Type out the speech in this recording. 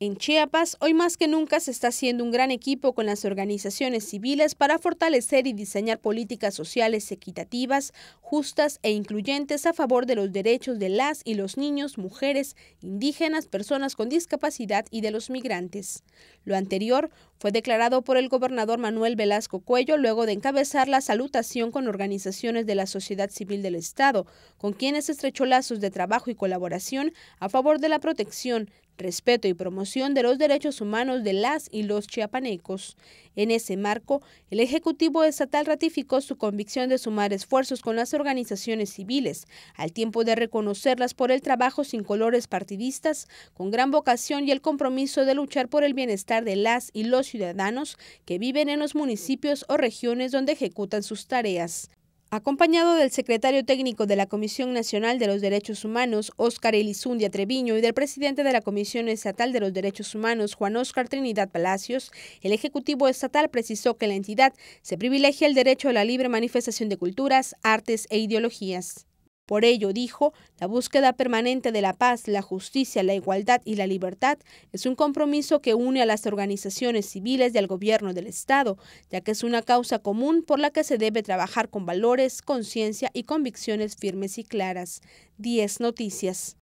En Chiapas, hoy más que nunca se está haciendo un gran equipo con las organizaciones civiles para fortalecer y diseñar políticas sociales equitativas, justas e incluyentes a favor de los derechos de las y los niños, mujeres, indígenas, personas con discapacidad y de los migrantes. Lo anterior fue declarado por el gobernador Manuel Velasco Cuello luego de encabezar la salutación con organizaciones de la sociedad civil del Estado, con quienes estrechó lazos de trabajo y colaboración a favor de la protección, respeto y promoción de los derechos humanos de las y los chiapanecos. En ese marco, el Ejecutivo Estatal ratificó su convicción de sumar esfuerzos con las organizaciones civiles, al tiempo de reconocerlas por el trabajo sin colores partidistas, con gran vocación y el compromiso de luchar por el bienestar de las y los ciudadanos que viven en los municipios o regiones donde ejecutan sus tareas. Acompañado del secretario técnico de la Comisión Nacional de los Derechos Humanos, Óscar Elizundia Treviño, y del presidente de la Comisión Estatal de los Derechos Humanos, Juan Óscar Trinidad Palacios, el Ejecutivo Estatal precisó que la entidad se privilegia el derecho a la libre manifestación de culturas, artes e ideologías. Por ello, dijo, la búsqueda permanente de la paz, la justicia, la igualdad y la libertad es un compromiso que une a las organizaciones civiles y al gobierno del Estado, ya que es una causa común por la que se debe trabajar con valores, conciencia y convicciones firmes y claras. 10 Noticias.